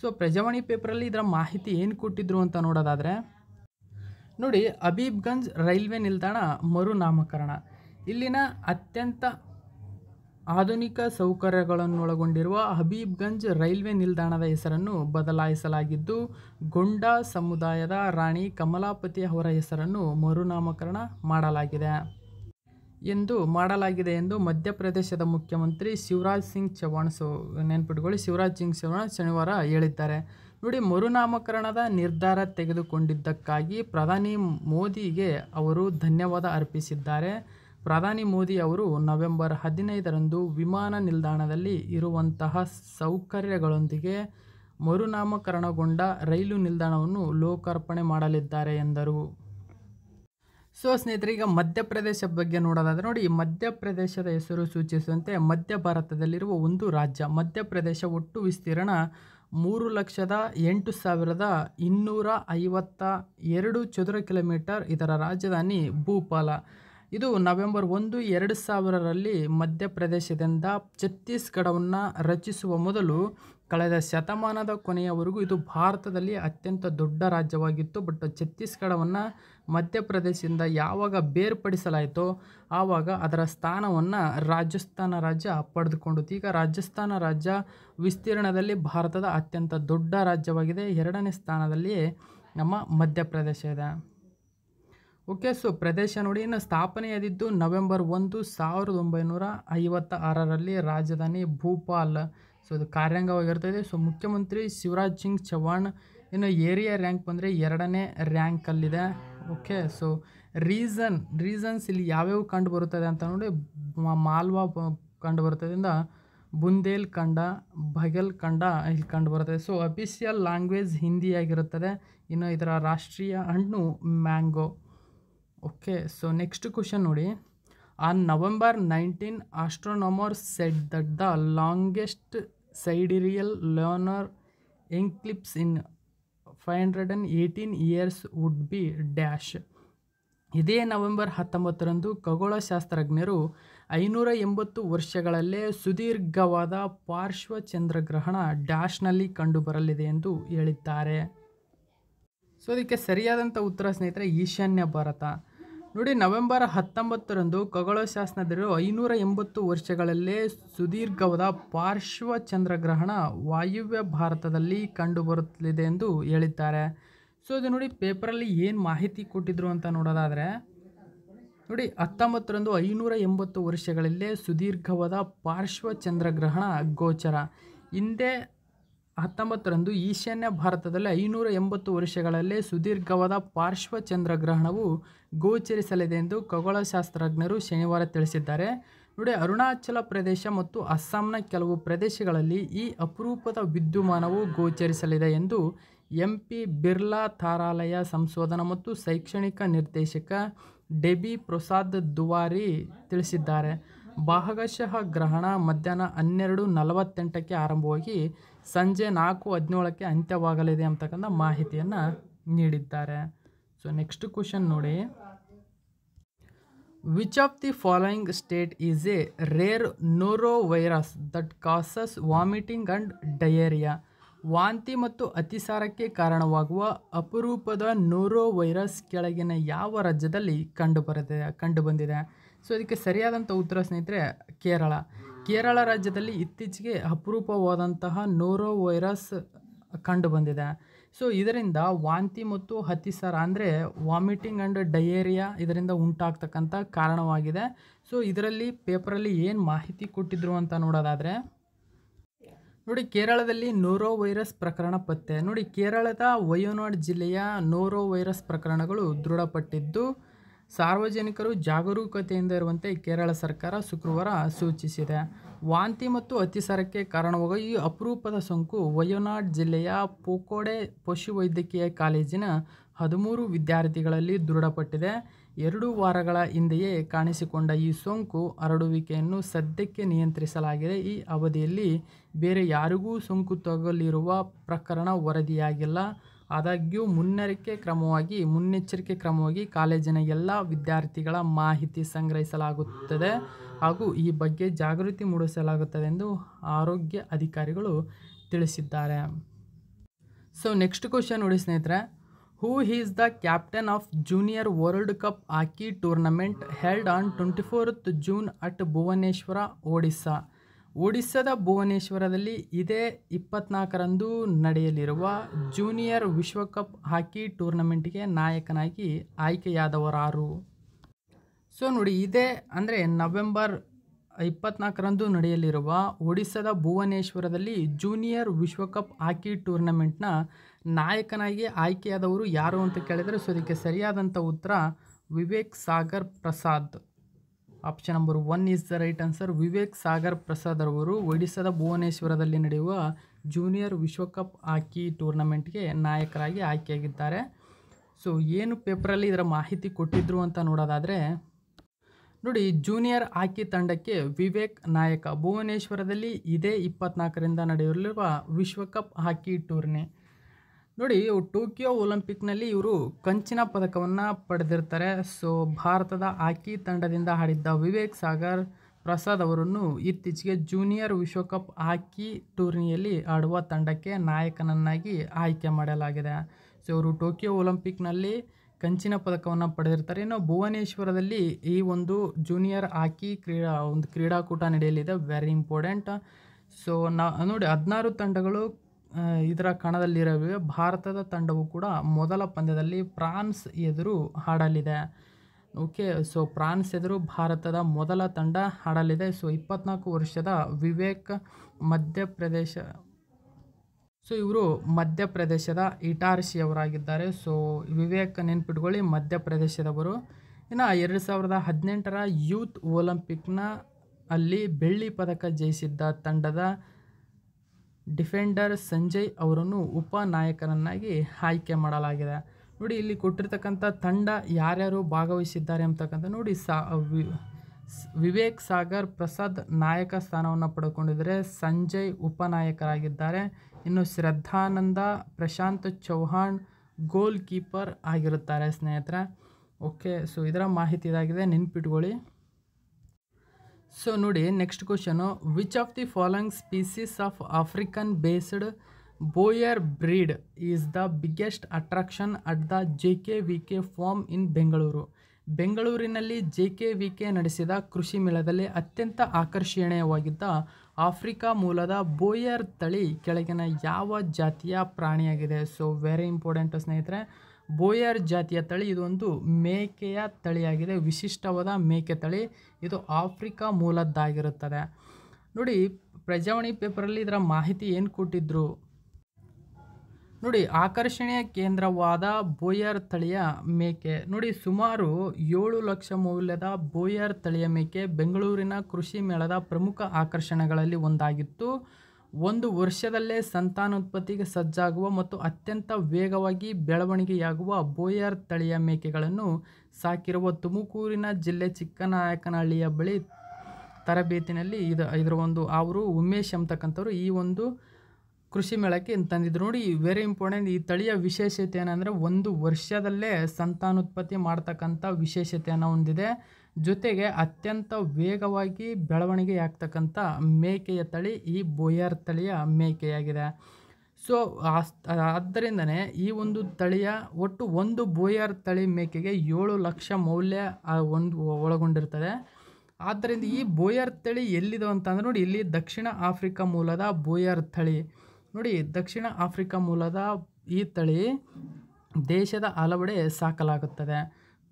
ಸೊ ಪ್ರಜಾವಾಣಿ ಪೇಪರಲ್ಲಿ ಇದರ ಮಾಹಿತಿ ಏನು ಕೊಟ್ಟಿದ್ರು ಅಂತ ನೋಡೋದಾದರೆ ನೋಡಿ ಅಬೀಬ್ಗಂಜ್ ರೈಲ್ವೆ ನಿಲ್ದಾಣ ಮರುನಾಮಕರಣ ಇಲ್ಲಿನ ಅತ್ಯಂತ ಆಧುನಿಕ ಸೌಕರ್ಯಗಳನ್ನೊಳಗೊಂಡಿರುವ ಹಬೀಬ್ಗಂಜ್ ರೈಲ್ವೆ ನಿಲ್ದಾಣದ ಹೆಸರನ್ನು ಬದಲಾಯಿಸಲಾಗಿದ್ದು ಗೊಂಡಾ ಸಮುದಾಯದ ರಾಣಿ ಕಮಲಾಪತಿ ಅವರ ಹೆಸರನ್ನು ಮರುನಾಮಕರಣ ಮಾಡಲಾಗಿದೆ ಎಂದು ಮಾಡಲಾಗಿದೆ ಎಂದು ಮಧ್ಯಪ್ರದೇಶದ ಮುಖ್ಯಮಂತ್ರಿ ಶಿವರಾಜ್ ಸಿಂಗ್ ಚೌಹಾಣ್ ಸೊ ನೆನ್ಪಿಟ್ಕೊಳ್ಳಿ ಶಿವರಾಜ್ ಸಿಂಗ್ ಚೌಹಾಣ್ ಶನಿವಾರ ಹೇಳಿದ್ದಾರೆ ನೋಡಿ ಮರುನಾಮಕರಣದ ನಿರ್ಧಾರ ತೆಗೆದುಕೊಂಡಿದ್ದಕ್ಕಾಗಿ ಪ್ರಧಾನಿ ಮೋದಿಗೆ ಅವರು ಧನ್ಯವಾದ ಅರ್ಪಿಸಿದ್ದಾರೆ ಪ್ರಧಾನಿ ಮೋದಿ ಅವರು ನವೆಂಬರ್ ಹದಿನೈದರಂದು ವಿಮಾನ ನಿಲ್ದಾಣದಲ್ಲಿ ಇರುವಂತಹ ಸೌಕರ್ಯಗಳೊಂದಿಗೆ ಮರುನಾಮಕರಣಗೊಂಡ ರೈಲು ನಿಲ್ದಾಣವನ್ನು ಲೋಕಾರ್ಪಣೆ ಮಾಡಲಿದ್ದಾರೆ ಎಂದರು ಸೊ ಈಗ ಮಧ್ಯಪ್ರದೇಶ ಬಗ್ಗೆ ನೋಡೋದಾದರೆ ನೋಡಿ ಮಧ್ಯಪ್ರದೇಶದ ಹೆಸರು ಸೂಚಿಸುವಂತೆ ಮಧ್ಯ ಭಾರತದಲ್ಲಿರುವ ಒಂದು ರಾಜ್ಯ ಮಧ್ಯಪ್ರದೇಶ ಒಟ್ಟು ವಿಸ್ತೀರ್ಣ ಮೂರು ಲಕ್ಷದ ಎಂಟು ಸಾವಿರದ ಇನ್ನೂರ ಐವತ್ತ ಎರಡು ಚದುರ ಕಿಲೋಮೀಟರ್ ಇದರ ರಾಜಧಾನಿ ಭೂಪಾಲ ಇದು ನವೆಂಬರ್ ಒಂದು ಎರಡು ಸಾವಿರರಲ್ಲಿ ಮಧ್ಯಪ್ರದೇಶದಿಂದ ಛತ್ತೀಸ್ಗಢವನ್ನು ರಚಿಸುವ ಮೊದಲು ಕಳೆದ ಶತಮಾನದ ಕೊನೆಯವರೆಗೂ ಇದು ಭಾರತದಲ್ಲಿ ಅತ್ಯಂತ ದೊಡ್ಡ ರಾಜ್ಯವಾಗಿತ್ತು ಬಟ್ ಛತ್ತೀಸ್ಗಢವನ್ನು ಮಧ್ಯಪ್ರದೇಶದಿಂದ ಯಾವಾಗ ಬೇರ್ಪಡಿಸಲಾಯಿತೋ ಆವಾಗ ಅದರ ಸ್ಥಾನವನ್ನು ರಾಜಸ್ಥಾನ ರಾಜ್ಯ ಪಡೆದುಕೊಂಡಿತು ಈಗ ರಾಜಸ್ಥಾನ ರಾಜ್ಯ ವಿಸ್ತೀರ್ಣದಲ್ಲಿ ಭಾರತದ ಅತ್ಯಂತ ದೊಡ್ಡ ರಾಜ್ಯವಾಗಿದೆ ಎರಡನೇ ಸ್ಥಾನದಲ್ಲಿ ನಮ್ಮ ಮಧ್ಯಪ್ರದೇಶ ಇದೆ ಓಕೆ ಸೊ ಪ್ರದೇಶ ನೋಡಿ ಇನ್ನು ಸ್ಥಾಪನೆಯಾದಿದ್ದು ನವೆಂಬರ್ ಒಂದು ಸಾವಿರದ ಒಂಬೈನೂರ ಐವತ್ತ ಆರರಲ್ಲಿ ರಾಜಧಾನಿ ಭೂಪಾಲ್ ಸೊ ಇದು ಕಾರ್ಯಾಂಗವಾಗಿರ್ತದೆ ಸೊ ಮುಖ್ಯಮಂತ್ರಿ ಶಿವರಾಜ್ ಸಿಂಗ್ ಚೌಹಾಣ್ ಇನ್ನು ಏರಿಯಾ ರ್ಯಾಂಕ್ ಬಂದರೆ ಎರಡನೇ ರ್ಯಾಂಕಲ್ಲಿದೆ ಓಕೆ ಸೊ ರೀಸನ್ ರೀಸನ್ಸ್ ಇಲ್ಲಿ ಯಾವ್ಯಾವ ಕಂಡು ಬರುತ್ತದೆ ಅಂತ ನೋಡಿ ಮಾಲ್ವಾ ಕಂಡು ಬರ್ತದಿಂದ ಬುಂದೇಲ್ ಖಂಡ ಭಗಲ್ ಖಂಡ ಇಲ್ಲಿ ಕಂಡು ಬರುತ್ತದೆ ಸೊ ಅಫಿಷಿಯಲ್ ಲ್ಯಾಂಗ್ವೇಜ್ ಹಿಂದಿಯಾಗಿರುತ್ತದೆ ಇನ್ನು ಇದರ ರಾಷ್ಟ್ರೀಯ ಹಣ್ಣು mango okay so next question ನೋಡಿ on November nineteen astronomer said that the longest sidereal lunar eclipse in five hundred and eighteen years would be dash ಇದೇ ನವೆಂಬರ್ ಹತ್ತೊಂಬತ್ತರಂದು ಖಗೋಳಶಾಸ್ತ್ರಜ್ಞರು ಐನೂರ ಎಂಬತ್ತು ವರ್ಷಗಳಲ್ಲೇ ಸುದೀರ್ಘವಾದ ಪಾರ್ಶ್ವ ಚಂದ್ರಗ್ರಹಣ ಡ್ಯಾಶ್ನಲ್ಲಿ ಕಂಡುಬರಲಿದೆ ಎಂದು ಹೇಳಿದ್ದಾರೆ ಸೊ ಇದಕ್ಕೆ ಸರಿಯಾದಂಥ ಉತ್ತರ ಸ್ನೇಹಿತರೆ ಈಶಾನ್ಯ ಭಾರತ ನೋಡಿ ನವೆಂಬರ್ ಹತ್ತೊಂಬತ್ತರಂದು ಖಗೋಳಶಾಸ್ತ್ರಜ್ಞರು ಐನೂರ ಎಂಬತ್ತು ವರ್ಷಗಳಲ್ಲೇ ಸುದೀರ್ಘವಾದ ಪಾರ್ಶ್ವ ಚಂದ್ರಗ್ರಹಣ ವಾಯುವ್ಯ ಭಾರತದಲ್ಲಿ ಕಂಡುಬರುತ್ತಲಿದೆ ಎಂದು ಹೇಳಿದ್ದಾರೆ ಸೊ ಇದು ನೋಡಿ ಪೇಪರಲ್ಲಿ ಏನು ಮಾಹಿತಿ ಕೊಟ್ಟಿದ್ರು ಅಂತ ನೋಡೋದಾದರೆ ನೋಡಿ ಹತ್ತೊಂಬತ್ತರಂದು ಐನೂರ ಎಂಬತ್ತು ವರ್ಷಗಳಲ್ಲೇ ಸುದೀರ್ಘವಾದ ಪಾರ್ಶ್ವ ಚಂದ್ರಗ್ರಹಣ ಗೋಚರ ಹಿಂದೆ ಹತ್ತೊಂಬತ್ತರಂದು ಈಶಾನ್ಯ ಭಾರತದಲ್ಲಿ ಐನೂರ ಎಂಬತ್ತು ವರ್ಷಗಳಲ್ಲೇ ಸುದೀರ್ಘವಾದ ಪಾರ್ಶ್ವ ಚಂದ್ರಗ್ರಹಣವು ಗೋಚರಿಸಲಿದೆ ಎಂದು ಖಗೋಳಶಾಸ್ತ್ರಜ್ಞರು ಶನಿವಾರ ತಿಳಿಸಿದ್ದಾರೆ ನೋಡಿ ಅರುಣಾಚಲ ಪ್ರದೇಶ ಮತ್ತು ಅಸ್ಸಾಂನ ಕೆಲವು ಪ್ರದೇಶಗಳಲ್ಲಿ ಈ ಅಪರೂಪದ ವಿದ್ಯುಮಾನವು ಗೋಚರಿಸಲಿದೆ ಎಂದು ಎಂ ಪಿ ಬಿರ್ಲಾ ತಾರಾಲಯ ಸಂಶೋಧನಾ ಮತ್ತು ಶೈಕ್ಷಣಿಕ ನಿರ್ದೇಶಕ ಡೆಬಿ ಪ್ರಸಾದ್ ದುವಾರಿ ತಿಳಿಸಿದ್ದಾರೆ ಭಾಗಶಃ ಗ್ರಹಣ ಮಧ್ಯಾಹ್ನ ಹನ್ನೆರಡು ನಲವತ್ತೆಂಟಕ್ಕೆ ಆರಂಭವಾಗಿ ಸಂಜೆ ನಾಲ್ಕು ಹದಿನೇಳಕ್ಕೆ ಅಂತ್ಯವಾಗಲಿದೆ ಅಂತಕ್ಕಂಥ ಮಾಹಿತಿಯನ್ನು ನೀಡಿದ್ದಾರೆ ಸೊ ನೆಕ್ಸ್ಟ್ ಕ್ವಶನ್ ನೋಡಿ which of the following state is a rare noro virus that causes vomiting and diarrhoea ವಾಂತಿ ಮತ್ತು ಅತಿಸಾರಕ್ಕೆ ಕಾರಣವಾಗುವ ಅಪರೂಪದ ನೋರೋ ವೈರಸ್ ಕೆಳಗಿನ ಯಾವ ರಾಜ್ಯದಲ್ಲಿ ಕಂಡುಬರದೆ ಕಂಡುಬಂದಿದೆ ಸೊ ಇದಕ್ಕೆ ಸರಿಯಾದಂಥ ಉತ್ತರ ಸ್ನೇಹಿತರೆ ಕೇರಳ ಕೇರಳ ರಾಜ್ಯದಲ್ಲಿ ಇತ್ತೀಚೆಗೆ ಅಪರೂಪವಾದಂತಹ ನೋರೋ ವೈರಸ್ ಕಂಡು ಬಂದಿದೆ ಸೊ ಇದರಿಂದ ವಾಂತಿ ಮತ್ತು ಅತಿಸಾರ ಅಂದರೆ ವಾಮಿಟಿಂಗ್ ಆ್ಯಂಡ್ ಡಯೇರಿಯಾ ಇದರಿಂದ ಉಂಟಾಗ್ತಕ್ಕಂಥ ಕಾರಣವಾಗಿದೆ ಸೊ ಇದರಲ್ಲಿ ಪೇಪರಲ್ಲಿ ಏನು ಮಾಹಿತಿ ಕೊಟ್ಟಿದ್ರು ಅಂತ ನೋಡೋದಾದರೆ ನೋಡಿ ಕೇರಳದಲ್ಲಿ ನೋರೋ ವೈರಸ್ ಪ್ರಕರಣ ಪತ್ತೆ ನೋಡಿ ಕೇರಳದ ವಯೋನಾಡ್ ಜಿಲ್ಲೆಯ ನೋರೋ ವೈರಸ್ ಪ್ರಕರಣಗಳು ದೃಢಪಟ್ಟಿದ್ದು ಸಾರ್ವಜನಿಕರು ಜಾಗರೂಕತೆಯಿಂದ ಇರುವಂತೆ ಕೇರಳ ಸರ್ಕಾರ ಶುಕ್ರವಾರ ಸೂಚಿಸಿದೆ ವಾಂತಿ ಮತ್ತು ಅತಿಸಾರಕ್ಕೆ ಕಾರಣವಾಗುವ ಈ ಅಪರೂಪದ ಸೋಂಕು ವಯೋನಾಡ್ ಜಿಲ್ಲೆಯ ಪೋಕೋಡೆ ಪಶುವೈದ್ಯಕೀಯ ಕಾಲೇಜಿನ ಹದಿಮೂರು ವಿದ್ಯಾರ್ಥಿಗಳಲ್ಲಿ ದೃಢಪಟ್ಟಿದೆ ಎರಡು ವಾರಗಳ ಹಿಂದೆಯೇ ಕಾಣಿಸಿಕೊಂಡ ಈ ಸೋಂಕು ಹರಡುವಿಕೆಯನ್ನು ಸದ್ಯಕ್ಕೆ ನಿಯಂತ್ರಿಸಲಾಗಿದೆ ಈ ಅವಧಿಯಲ್ಲಿ ಬೇರೆ ಯಾರಿಗೂ ಸೋಂಕು ತಗಲಿರುವ ಪ್ರಕರಣ ವರದಿಯಾಗಿಲ್ಲ ಆದಾಗ್ಯೂ ಮುನ್ನರಿಕೆ ಕ್ರಮವಾಗಿ ಮುನ್ನೆಚ್ಚರಿಕೆ ಕ್ರಮವಾಗಿ ಕಾಲೇಜಿನ ಎಲ್ಲ ವಿದ್ಯಾರ್ಥಿಗಳ ಮಾಹಿತಿ ಸಂಗ್ರಹಿಸಲಾಗುತ್ತದೆ ಹಾಗೂ ಈ ಬಗ್ಗೆ ಜಾಗೃತಿ ಮೂಡಿಸಲಾಗುತ್ತದೆ ಎಂದು ಆರೋಗ್ಯ ಅಧಿಕಾರಿಗಳು ತಿಳಿಸಿದ್ದಾರೆ ಸೊ ನೆಕ್ಸ್ಟ್ ಕ್ವಶನ್ ನೋಡಿ ಸ್ನೇಹಿತರೆ who is the captain of junior world cup hockey tournament held on twenty fourth June at Bhubaneswar Odisha ಒಡಿಸ್ಸಾದ ಭುವನೇಶ್ವರದಲ್ಲಿ ಇದೇ ಇಪ್ಪತ್ನಾಲ್ಕರಂದು ನಡೆಯಲಿರುವ ಜೂನಿಯರ್ ವಿಶ್ವಕಪ್ ಹಾಕಿ ಟೂರ್ನಮೆಂಟ್ಗೆ ನಾಯಕನಾಗಿ ಆಯ್ಕೆಯಾದವರಾರು ಸೊ ನೋಡಿ ಇದೇ ಅಂದರೆ ನವೆಂಬರ್ ಇಪ್ಪತ್ನಾಲ್ಕರಂದು ನಡೆಯಲಿರುವ ಒಡಿಸ್ಸಾದ ಭುವನೇಶ್ವರದಲ್ಲಿ ಜೂನಿಯರ್ ವಿಶ್ವಕಪ್ ಹಾಕಿ ಟೂರ್ನಮೆಂಟ್ನ ನಾಯಕನಾಗಿ ಆಯ್ಕೆಯಾದವರು ಯಾರು ಅಂತ ಕೇಳಿದರೆ ಸೊ ಅದಕ್ಕೆ ಸರಿಯಾದಂಥ ಉತ್ತರ Vivek Sagar Prasad option number one is the right answer Vivek Sagar Prasad ಅವರು ಭುವನೇಶ್ವರದಲ್ಲಿ ನಡೆಯುವ ಜೂನಿಯರ್ ವಿಶ್ವಕಪ್ ಹಾಕಿ ಟೂರ್ನಮೆಂಟ್ಗೆ ನಾಯಕರಾಗಿ ಆಯ್ಕೆಯಾಗಿದ್ದಾರೆ ಸೊ ಏನು ಪೇಪರಲ್ಲಿ ಇದರ ಮಾಹಿತಿ ಕೊಟ್ಟಿದ್ರು ಅಂತ ನೋಡೋದಾದರೆ ನೋಡಿ ಜೂನಿಯರ್ ಹಾಕಿ ತಂಡಕ್ಕೆ ವಿವೇಕ್ ನಾಯಕ ಭುವನೇಶ್ವರದಲ್ಲಿ ಇದೇ ಇಪ್ಪತ್ನಾಲ್ಕರಿಂದ ನಡೆಯಲಿರುವ ವಿಶ್ವಕಪ್ ಹಾಕಿ ಟೂರ್ನಿ ನೋಡಿ ಟೋಕಿಯೋ ಒಲಿಂಪಿಕ್ನಲ್ಲಿ ಇವರು ಕಂಚಿನ ಪದಕವನ್ನು ಪಡೆದಿರ್ತಾರೆ ಸೊ ಭಾರತದ ಹಾಕಿ ತಂಡದಿಂದ ಆಡಿದ್ದ ವಿವೇಕ್ ಸಾಗರ್ ಪ್ರಸಾದ್ ಅವರನ್ನು ಇತ್ತೀಚೆಗೆ ಜೂನಿಯರ್ ವಿಶ್ವಕಪ್ ಹಾಕಿ ಟೂರ್ನಿಯಲ್ಲಿ ಆಡುವ ತಂಡಕ್ಕೆ ನಾಯಕನನ್ನಾಗಿ ಆಯ್ಕೆ ಮಾಡಲಾಗಿದೆ ಸೊ ಇವರು ಟೋಕಿಯೋ ಒಲಿಂಪಿಕ್ನಲ್ಲಿ ಕಂಚಿನ ಪದಕವನ್ನು ಪಡೆದಿರ್ತಾರೆ ಇನ್ನು ಭುವನೇಶ್ವರದಲ್ಲಿ ಈ ಒಂದು ಜೂನಿಯರ್ ಹಾಕಿ ಕ್ರೀಡಾ ಒಂದು ಕ್ರೀಡಾಕೂಟ ನಡೆಯಲಿದೆ ವೆರಿ ಇಂಪಾರ್ಟೆಂಟ್ ಸೊ ನಾ ನೋಡಿ ಹದಿನಾರು ತಂಡಗಳು ಇದರ ಕಣದಲ್ಲಿರುವ ಭಾರತದ ತಂಡವು ಕೂಡ ಮೊದಲ ಪಂದ್ಯದಲ್ಲಿ ಫ್ರಾನ್ಸ್ ಎದುರು ಹಾಡಲಿದೆ ಓಕೆ ಸೊ ಫ್ರಾನ್ಸ್ ಎದುರು ಭಾರತದ ಮೊದಲ ತಂಡ ಹಾಡಲಿದೆ ಸೊ ಇಪ್ಪತ್ನಾಲ್ಕು ವರ್ಷದ ವಿವೇಕ್ ಮಧ್ಯಪ್ರದೇಶ ಸೊ ಇವರು ಮಧ್ಯಪ್ರದೇಶದ ಇಟಾರ್ಶಿಯವರಾಗಿದ್ದಾರೆ ಸೊ ವಿವೇಕ್ ನೆನ್ಪಿಟ್ಕೊಳ್ಳಿ ಮಧ್ಯಪ್ರದೇಶದವರು ಇನ್ನು ಎರಡು ಸಾವಿರದ ಹದಿನೆಂಟರ ಯೂತ್ ಒಲಿಂಪಿಕ್ನ ಅಲ್ಲಿ ಬೆಳ್ಳಿ ಪದಕ ಜಯಿಸಿದ್ದ ತಂಡದ ಡಿಫೆಂಡರ್ ಸಂಜಯ್ ಅವರನ್ನು ಉಪನಾಯಕನನ್ನಾಗಿ ಆಯ್ಕೆ ಮಾಡಲಾಗಿದೆ ನೋಡಿ ಇಲ್ಲಿ ಕೊಟ್ಟಿರ್ತಕ್ಕಂಥ ತಂಡ ಯಾರ್ಯಾರು ಭಾಗವಹಿಸಿದ್ದಾರೆ ಅಂತಕ್ಕಂಥ ನೋಡಿ ಸಾ ವಿವೇಕ್ ಸಾಗರ್ ಪ್ರಸಾದ್ ನಾಯಕ ಸ್ಥಾನವನ್ನು ಪಡ್ಕೊಂಡಿದ್ದಾರೆ ಸಂಜಯ್ ಉಪನಾಯಕರಾಗಿದ್ದಾರೆ ಇನ್ನು ಶ್ರದ್ಧಾನಂದ ಪ್ರಶಾಂತ್ ಚೌಹಾಣ್ ಗೋಲ್ ಕೀಪರ್ ಆಗಿರುತ್ತಾರೆ ಸ್ನೇಹಿತರೆ ಓಕೆ ಸೊ ಇದರ ಮಾಹಿತಿ ಇದಾಗಿದೆ ನೆನ್ಪಿಟ್ಕೊಳ್ಳಿ ಸೊ ನೋಡಿ next question which of the following species of African based Boer breed is the biggest attraction at the J K V K farm in Bengaluru ಬೆಂಗಳೂರಿನಲ್ಲಿ ಜೆ ಕೆ ವಿ ಕೆ ನಡೆಸಿದ ಕೃಷಿ ಮೇಳದಲ್ಲಿ ಅತ್ಯಂತ ಆಕರ್ಷಣೀಯವಾಗಿದ್ದ ಆಫ್ರಿಕಾ ಮೂಲದ ಬೋಯರ್ ತಳಿ ಕೆಳಗಿನ ಯಾವ ಜಾತಿಯ ಪ್ರಾಣಿಯಾಗಿದೆ ಸೊ ವೆರಿ ಇಂಪಾರ್ಟೆಂಟ್ ಸ್ನೇಹಿತರೆ ಬೋಯರ್ ಜಾತಿಯ ತಳಿ ಇದೊಂದು ಮೇಕೆಯ ತಳಿಯಾಗಿದೆ ವಿಶಿಷ್ಟವಾದ ಮೇಕೆ ತಳಿ ಇದು ಆಫ್ರಿಕಾ ಮೂಲದ್ದಾಗಿರುತ್ತದೆ ನೋಡಿ ಪ್ರಜಾವಾಣಿ ಪೇಪರಲ್ಲಿ ಇದರ ಮಾಹಿತಿ ಏನು ಕೊಟ್ಟಿದ್ದರು ನೋಡಿ ಆಕರ್ಷಣೀಯ ಕೇಂದ್ರವಾದ ಬೋಯರ್ ತಳಿಯ ಮೇಕೆ ನೋಡಿ ಸುಮಾರು ಏಳು ಲಕ್ಷ ಮೌಲ್ಯದ ಬೋಯರ್ ತಳಿಯ ಮೇಕೆ ಬೆಂಗಳೂರಿನ ಕೃಷಿ ಮೇಳದ ಪ್ರಮುಖ ಆಕರ್ಷಣೆಗಳಲ್ಲಿ ಒಂದಾಗಿತ್ತು ಒಂದು ವರ್ಷದಲ್ಲೇ ಸಂತಾನೋತ್ಪತ್ತಿಗೆ ಸಜ್ಜಾಗುವ ಮತ್ತು ಅತ್ಯಂತ ವೇಗವಾಗಿ ಬೆಳವಣಿಗೆಯಾಗುವ ಬೋಯರ್ ತಳಿಯ ಮೇಕೆಗಳನ್ನು ಸಾಕಿರುವ ತುಮಕೂರಿನ ಜಿಲ್ಲೆ ಚಿಕ್ಕನಾಯಕನಹಳ್ಳಿಯ ಬಳಿ ತರಬೇತಿನಲ್ಲಿ ಇದು ಇದರ ಒಂದು ಅವರು ಉಮೇಶ್ ಎಂಬತಕ್ಕಂಥವ್ರು ಈ ಒಂದು ಕೃಷಿ ಮೇಳಕ್ಕೆ ತಂದಿದ್ರು ನೋಡಿ ವೆರಿ ಇಂಪಾರ್ಟೆಂಟ್ ಈ ತಳಿಯ ವಿಶೇಷತೆ ಏನಂದರೆ ಒಂದು ವರ್ಷದಲ್ಲೇ ಸಂತಾನೋತ್ಪತ್ತಿ ಮಾಡ್ತಕ್ಕಂಥ ವಿಶೇಷತೆಯನ್ನು ಹೊಂದಿದೆ ಜೊತೆಗೆ ಅತ್ಯಂತ ವೇಗವಾಗಿ ಬೆಳವಣಿಗೆಯಾಗ್ತಕ್ಕಂಥ ಮೇಕೆಯ ತಳಿ ಈ ಬೋಯರ್ ತಳಿಯ ಮೇಕೆಯಾಗಿದೆ ಸೊ ಆದ್ದರಿಂದನೇ ಈ ಒಂದು ತಳಿಯ ಒಟ್ಟು ಒಂದು ಬೋಯರ್ ತಳಿ ಮೇಕೆಗೆ ಏಳು ಲಕ್ಷ ಮೌಲ್ಯ ಒಂದು ಒಳಗೊಂಡಿರ್ತದೆ ಆದ್ದರಿಂದ ಈ ಬೋಯರ್ ತಳಿ ಎಲ್ಲಿದೆ ಅಂತಂದ್ರೆ ನೋಡಿ ಇಲ್ಲಿ ದಕ್ಷಿಣ ಆಫ್ರಿಕಾ ಮೂಲದ ಬೋಯರ್ ತಳಿ ನೋಡಿ ದಕ್ಷಿಣ ಆಫ್ರಿಕಾ ಮೂಲದ ಈ ತಳಿ ದೇಶದ ಹಲವೆಡೆ ಸಾಕಲಾಗುತ್ತದೆ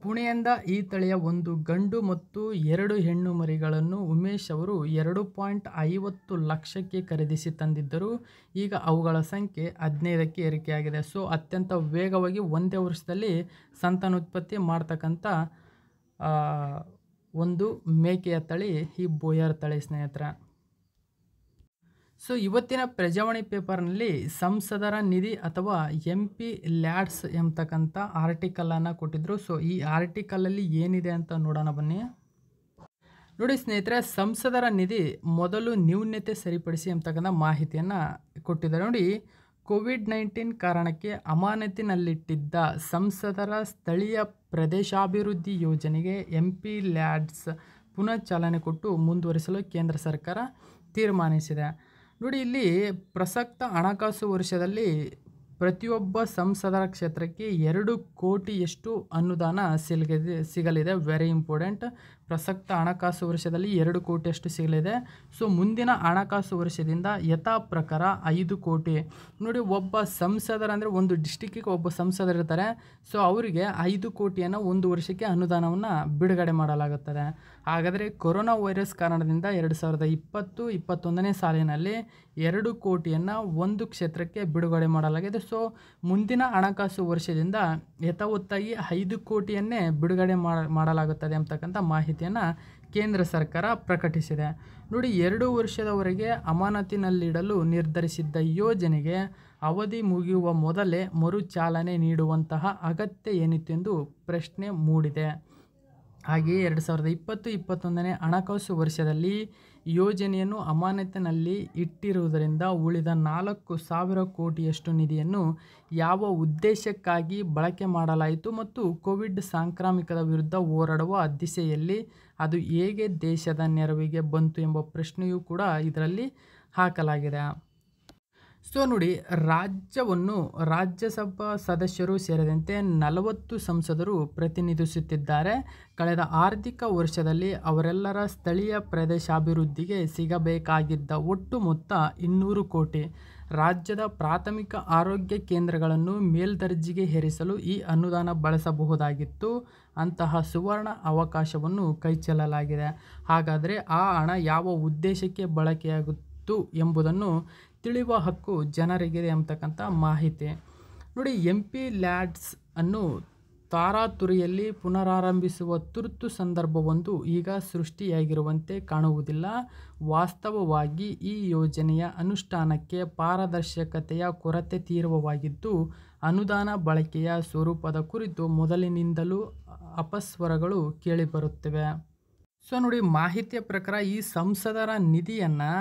ಪುಣೆಯಿಂದ ಈ ತಳಿಯ ಒಂದು ಗಂಡು ಮತ್ತು ಎರಡು ಹೆಣ್ಣು ಮರಿಗಳನ್ನು ಉಮೇಶ್ ಅವರು ಎರಡು ಪಾಯಿಂಟ್ ಐವತ್ತು ಲಕ್ಷಕ್ಕೆ ಖರೀದಿಸಿ ತಂದಿದ್ದರು ಈಗ ಅವುಗಳ ಸಂಖ್ಯೆ ಹದಿನೈದಕ್ಕೆ ಏರಿಕೆಯಾಗಿದೆ ಸೊ ಅತ್ಯಂತ ವೇಗವಾಗಿ ಒಂದೇ ವರ್ಷದಲ್ಲಿ ಸಂತಾನೋತ್ಪತ್ತಿ ಮಾಡ್ತಕ್ಕಂಥ ಒಂದು ಮೇಕೆಯ ತಳಿ ಈ ಬೋಯರ್ ತಳಿ ಸ್ನೇಹಿತರ ಸೊ ಇವತ್ತಿನ ಪ್ರಜಾವಾಣಿ ಪೇಪರ್ನಲ್ಲಿ ಸಂಸದರ ನಿಧಿ ಅಥವಾ ಎಂ ಪಿ ಲ್ಯಾಡ್ಸ್ ಎಂಬತಕ್ಕಂಥ ಆರ್ಟಿಕಲನ್ನು ಕೊಟ್ಟಿದ್ದರು ಸೊ ಈ ಆರ್ಟಿಕಲಲ್ಲಿ ಏನಿದೆ ಅಂತ ನೋಡೋಣ ಬನ್ನಿ ನೋಡಿ ಸ್ನೇಹಿತರೆ ಸಂಸದರ ನಿಧಿ ಮೊದಲು ನ್ಯೂನ್ಯತೆ ಸರಿಪಡಿಸಿ ಎಂಬತಕ್ಕಂಥ ಮಾಹಿತಿಯನ್ನು ಕೊಟ್ಟಿದ್ದಾರೆ ನೋಡಿ ಕೋವಿಡ್ ನೈನ್ಟೀನ್ ಕಾರಣಕ್ಕೆ ಅಮಾನತಿನಲ್ಲಿಟ್ಟಿದ್ದ ಸಂಸದರ ಸ್ಥಳೀಯ ಪ್ರದೇಶಾಭಿವೃದ್ಧಿ ಯೋಜನೆಗೆ ಎಂ ಪಿ ಲ್ಯಾಡ್ಸ್ ಪುನಃ ಚಾಲನೆ ಕೊಟ್ಟು ಮುಂದುವರಿಸಲು ಕೇಂದ್ರ ಸರ್ಕಾರ ತೀರ್ಮಾನಿಸಿದೆ ನೋಡಿ ಇಲ್ಲಿ ಪ್ರಸಕ್ತ ಹಣಕಾಸು ವರ್ಷದಲ್ಲಿ ಪ್ರತಿಯೊಬ್ಬ ಸಂಸದರ ಕ್ಷೇತ್ರಕ್ಕೆ ಎರಡು ಕೋಟಿಯಷ್ಟು ಅನುದಾನ ಸಿಲ್ಗಿದೆ ಸಿಗಲಿದೆ ವೆರಿ ಇಂಪಾರ್ಟೆಂಟ್ ಪ್ರಸಕ್ತ ಹಣಕಾಸು ವರ್ಷದಲ್ಲಿ ಎರಡು ಕೋಟಿಯಷ್ಟು ಸಿಗಲಿದೆ ಸೊ ಮುಂದಿನ ಹಣಕಾಸು ವರ್ಷದಿಂದ ಯಥಾ ಪ್ರಕಾರ ಐದು ಕೋಟಿ ನೋಡಿ ಒಬ್ಬ ಸಂಸದರಂದರೆ ಒಂದು ಡಿಸ್ಟಿಕ್ಕಿಗೆ ಒಬ್ಬ ಸಂಸದರಿರ್ತಾರೆ ಸೊ ಅವರಿಗೆ ಐದು ಕೋಟಿಯನ್ನು ಒಂದು ವರ್ಷಕ್ಕೆ ಅನುದಾನವನ್ನು ಬಿಡುಗಡೆ ಮಾಡಲಾಗುತ್ತದೆ ಹಾಗಾದರೆ ಕೊರೋನಾ ವೈರಸ್ ಕಾರಣದಿಂದ ಎರಡು ಸಾವಿರದ ಇಪ್ಪತ್ತು ಇಪ್ಪತ್ತೊಂದನೇ ಸಾಲಿನಲ್ಲಿ ಎರಡು ಕೋಟಿಯನ್ನು ಒಂದು ಕ್ಷೇತ್ರಕ್ಕೆ ಬಿಡುಗಡೆ ಮಾಡಲಾಗಿದೆ ಸೊ ಮುಂದಿನ ಹಣಕಾಸು ವರ್ಷದಿಂದ ಯಥಾವತ್ತಾಗಿ ಐದು ಕೋಟಿಯನ್ನೇ ಬಿಡುಗಡೆ ಮಾಡಲಾಗುತ್ತದೆ ಅಂತಕ್ಕಂಥ ಮಾಹಿತಿ ಕೇಂದ್ರ ಸರ್ಕಾರ ಪ್ರಕಟಿಸಿದೆ ನೋಡಿ ಎರಡು ವರ್ಷದವರೆಗೆ ಅಮಾನತಿನಲ್ಲಿಡಲು ನಿರ್ಧರಿಸಿದ್ದ ಯೋಜನೆಗೆ ಅವಧಿ ಮುಗಿಯುವ ಮೊದಲೇ ಮರುಚಾಲನೆ ನೀಡುವಂತಹ ಅಗತ್ಯ ಏನಿತ್ತೆಂದು ಪ್ರಶ್ನೆ ಮೂಡಿದೆ ಹಾಗೆಯೇ ಎರಡು ಸಾವಿರದ ಇಪ್ಪತ್ತು ಇಪ್ಪತ್ತೊಂದನೇ ಹಣಕಾಸು ವರ್ಷದಲ್ಲಿ ಯೋಜನೆಯನ್ನು ಅಮಾನತಿನಲ್ಲಿ ಇಟ್ಟಿರುವುದರಿಂದ ಉಳಿದ ನಾಲ್ಕು ಸಾವಿರ ಕೋಟಿಯಷ್ಟು ನಿಧಿಯನ್ನು ಯಾವ ಉದ್ದೇಶಕ್ಕಾಗಿ ಬಳಕೆ ಮಾಡಲಾಯಿತು ಮತ್ತು ಕೋವಿಡ್ ಸಾಂಕ್ರಾಮಿಕದ ವಿರುದ್ಧ ಹೋರಾಡುವ ದಿಸೆಯಲ್ಲಿ ಅದು ಹೇಗೆ ದೇಶದ ನೆರವಿಗೆ ಬಂತು ಎಂಬ ಪ್ರಶ್ನೆಯೂ ಕೂಡ ಇದರಲ್ಲಿ ಹಾಕಲಾಗಿದೆ ಸೊ ನೋಡಿ ರಾಜ್ಯವನ್ನು ರಾಜ್ಯಸಭಾ ಸದಸ್ಯರು ಸೇರಿದಂತೆ ನಲವತ್ತು ಸಂಸದರು ಪ್ರತಿನಿಧಿಸುತ್ತಿದ್ದಾರೆ ಕಳೆದ ಆರ್ಥಿಕ ವರ್ಷದಲ್ಲಿ ಅವರೆಲ್ಲರ ಸ್ಥಳೀಯ ಪ್ರದೇಶಾಭಿವೃದ್ಧಿಗೆ ಸಿಗಬೇಕಾಗಿದ್ದ ಒಟ್ಟು ಮೊತ್ತ ಇನ್ನೂರು ಕೋಟಿ ರಾಜ್ಯದ ಪ್ರಾಥಮಿಕ ಆರೋಗ್ಯ ಕೇಂದ್ರಗಳನ್ನು ಮೇಲ್ದರ್ಜೆಗೆ ಹೇರಿಸಲು ಈ ಅನುದಾನ ಬಳಸಬಹುದಾಗಿತ್ತು ಅಂತಹ ಸುವರ್ಣ ಅವಕಾಶವನ್ನು ಕೈಚೆಲ್ಲಲಾಗಿದೆ ಹಾಗಾದರೆ ಆ ಹಣ ಯಾವ ಉದ್ದೇಶಕ್ಕೆ ಬಳಕೆಯಾಗುತ್ತೆ ಎಂಬುದನ್ನು ತಿಳಿಯುವ ಹಕ್ಕು ಜನರಿಗೆ ಅಂತಕ್ಕಂಥ ಮಾಹಿತಿ ನೋಡಿ ಎಂ ಪಿ ಲ್ಯಾಡ್ಸ್ ಅನ್ನು ತಾರಾತುರಿಯಲ್ಲಿ ಪುನರಾರಂಭಿಸುವ ತುರ್ತು ಸಂದರ್ಭವೊಂದು ಈಗ ಸೃಷ್ಟಿಯಾಗಿರುವಂತೆ ಕಾಣುವುದಿಲ್ಲ ವಾಸ್ತವವಾಗಿ ಈ ಯೋಜನೆಯ ಅನುಷ್ಠಾನಕ್ಕೆ ಪಾರದರ್ಶಕತೆಯ ಕೊರತೆ ತೀರ್ವವಾಗಿದ್ದು ಅನುದಾನ ಬಳಕೆಯ ಸ್ವರೂಪದ ಕುರಿತು ಮೊದಲಿನಿಂದಲೂ ಅಪಸ್ವರಗಳು ಕೇಳಿಬರುತ್ತವೆ ಸೊ ನೋಡಿ ಮಾಹಿತಿಯ ಪ್ರಕಾರ ಈ ಸಂಸದರ ನಿಧಿಯನ್ನು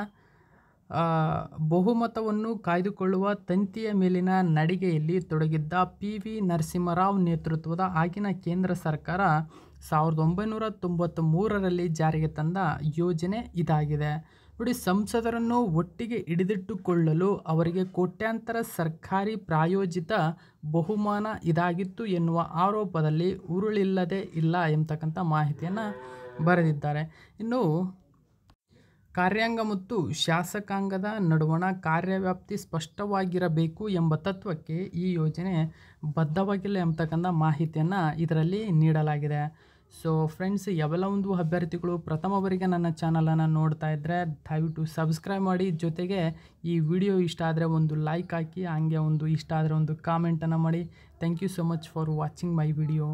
ಬಹುಮತವನ್ನು ಕಾಯ್ದುಕೊಳ್ಳುವ ತಂತಿಯ ಮೇಲಿನ ನಡಿಗೆಯಲ್ಲಿ ತೊಡಗಿದ್ದ ಪಿ ವಿ ನರಸಿಂಹರಾವ್ ನೇತೃತ್ವದ ಆಗಿನ ಕೇಂದ್ರ ಸರ್ಕಾರ ಸಾವಿರದ ಒಂಬೈನೂರ ತೊಂಬತ್ತ್ ಮೂರರಲ್ಲಿ ಜಾರಿಗೆ ತಂದ ಯೋಜನೆ ಇದಾಗಿದೆ ನೋಡಿ ಸಂಸದರನ್ನು ಒಟ್ಟಿಗೆ ಹಿಡಿದಿಟ್ಟುಕೊಳ್ಳಲು ಅವರಿಗೆ ಕೋಟ್ಯಾಂತರ ಸರ್ಕಾರಿ ಪ್ರಾಯೋಜಿತ ಬಹುಮಾನ ಇದಾಗಿತ್ತು ಎನ್ನುವ ಆರೋಪದಲ್ಲಿ ಉರುಳಿಲ್ಲದೆ ಇಲ್ಲ ಎಂಬತಕ್ಕಂಥ ಮಾಹಿತಿಯನ್ನು ಬರೆದಿದ್ದಾರೆ ಇನ್ನು ಕಾರ್ಯಾಂಗ ಮತ್ತು ಶಾಸಕಾಂಗದ ನಡುವಣ ಕಾರ್ಯವ್ಯಾಪ್ತಿ ಸ್ಪಷ್ಟವಾಗಿರಬೇಕು ಎಂಬ ತತ್ವಕ್ಕೆ ಈ ಯೋಜನೆ ಬದ್ಧವಾಗಿಲ್ಲ ಎಂಬತಕ್ಕಂಥ ಮಾಹಿತಿಯನ್ನು ಇದರಲ್ಲಿ ನೀಡಲಾಗಿದೆ ಸೊ ಫ್ರೆಂಡ್ಸ್ ಯಾವೆಲ್ಲ ಒಂದು ಅಭ್ಯರ್ಥಿಗಳು ಪ್ರಥಮ ಬಾರಿಗೆ ನನ್ನ ಚಾನಲನ್ನು ನೋಡ್ತಾ ಇದ್ದರೆ ದಯವಿಟ್ಟು ಸಬ್ಸ್ಕ್ರೈಬ್ ಮಾಡಿ ಜೊತೆಗೆ ಈ ವಿಡಿಯೋ ಇಷ್ಟ ಆದರೆ ಒಂದು ಲೈಕ್ ಹಾಕಿ ಹಾಗೆ ಒಂದು ಇಷ್ಟ ಆದರೆ ಒಂದು ಕಾಮೆಂಟನ್ನು ಮಾಡಿ thank you so much for watching my video